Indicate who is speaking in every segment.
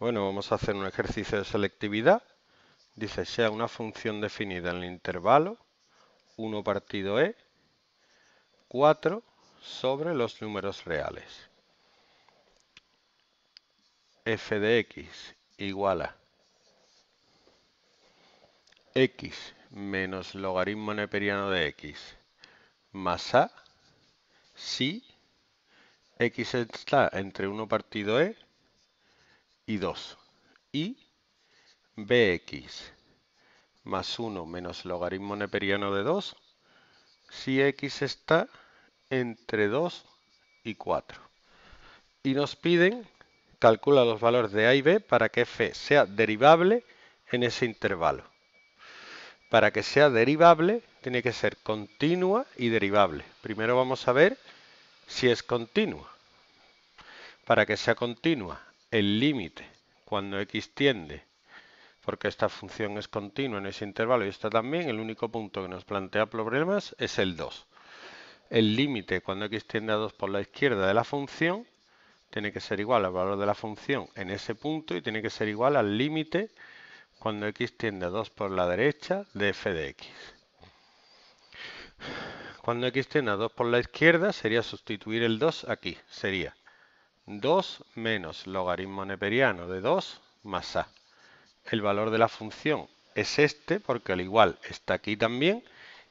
Speaker 1: Bueno, vamos a hacer un ejercicio de selectividad. Dice, sea una función definida en el intervalo 1 partido e 4 sobre los números reales. f de x igual a x menos logaritmo neperiano de x más a si x está entre 1 partido e y 2. Y bx más 1 menos logaritmo neperiano de 2 si x está entre 2 y 4. Y nos piden, calcula los valores de a y b para que f sea derivable en ese intervalo. Para que sea derivable tiene que ser continua y derivable. Primero vamos a ver si es continua. Para que sea continua el límite cuando x tiende, porque esta función es continua en ese intervalo y esta también, el único punto que nos plantea problemas es el 2. El límite cuando x tiende a 2 por la izquierda de la función tiene que ser igual al valor de la función en ese punto y tiene que ser igual al límite cuando x tiende a 2 por la derecha de f de x. Cuando x tiende a 2 por la izquierda sería sustituir el 2 aquí, sería 2 menos logaritmo neperiano de 2 más a. El valor de la función es este, porque al igual está aquí también,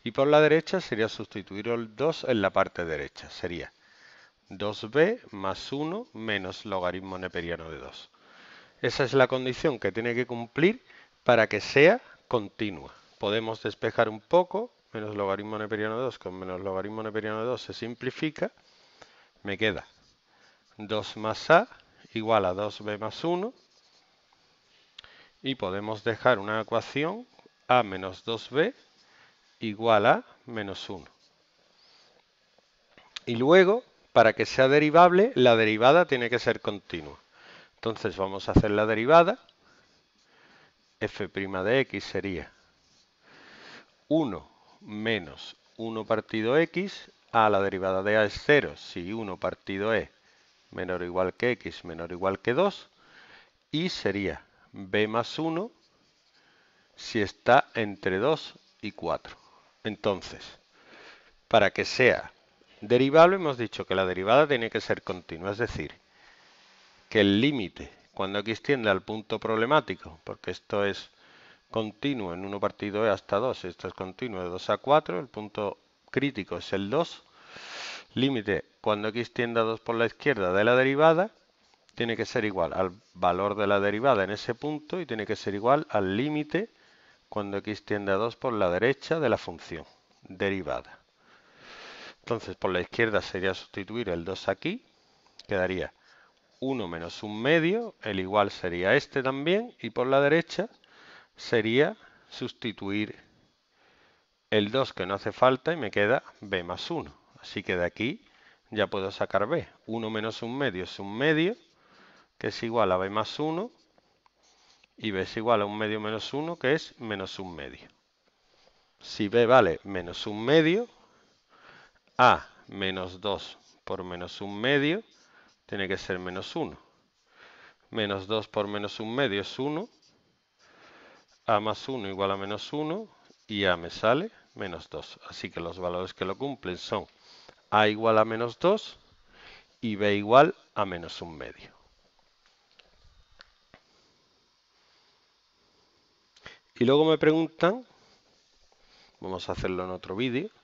Speaker 1: y por la derecha sería sustituir el 2 en la parte derecha. Sería 2b más 1 menos logaritmo neperiano de 2. Esa es la condición que tiene que cumplir para que sea continua. Podemos despejar un poco, menos logaritmo neperiano de 2 con menos logaritmo neperiano de 2 se simplifica, me queda 2 más A igual a 2B más 1. Y podemos dejar una ecuación A menos 2B igual a menos 1. Y luego, para que sea derivable, la derivada tiene que ser continua. Entonces vamos a hacer la derivada. f' de x sería 1 menos 1 partido x, a la derivada de a es 0, si 1 partido e menor o igual que x menor o igual que 2 y sería b más 1 si está entre 2 y 4. Entonces, para que sea derivable hemos dicho que la derivada tiene que ser continua, es decir, que el límite cuando x tiende al punto problemático, porque esto es continuo en 1 partido e hasta 2, esto es continuo de 2 a 4, el punto crítico es el 2, límite cuando x tienda a 2 por la izquierda de la derivada tiene que ser igual al valor de la derivada en ese punto y tiene que ser igual al límite cuando x tiende a 2 por la derecha de la función derivada. Entonces por la izquierda sería sustituir el 2 aquí, quedaría 1 menos un medio, el igual sería este también, y por la derecha sería sustituir el 2 que no hace falta y me queda b más 1. Así que de aquí ya puedo sacar b. 1 menos 1 medio es 1 medio, que es igual a b más 1, y b es igual a 1 medio menos 1, que es menos 1 medio. Si b vale menos 1 medio, a menos 2 por menos 1 medio tiene que ser menos 1. Menos 2 por menos 1 medio es 1. a más 1 igual a menos 1 y a me sale menos 2. Así que los valores que lo cumplen son a igual a menos 2 y b igual a menos un medio. Y luego me preguntan, vamos a hacerlo en otro vídeo,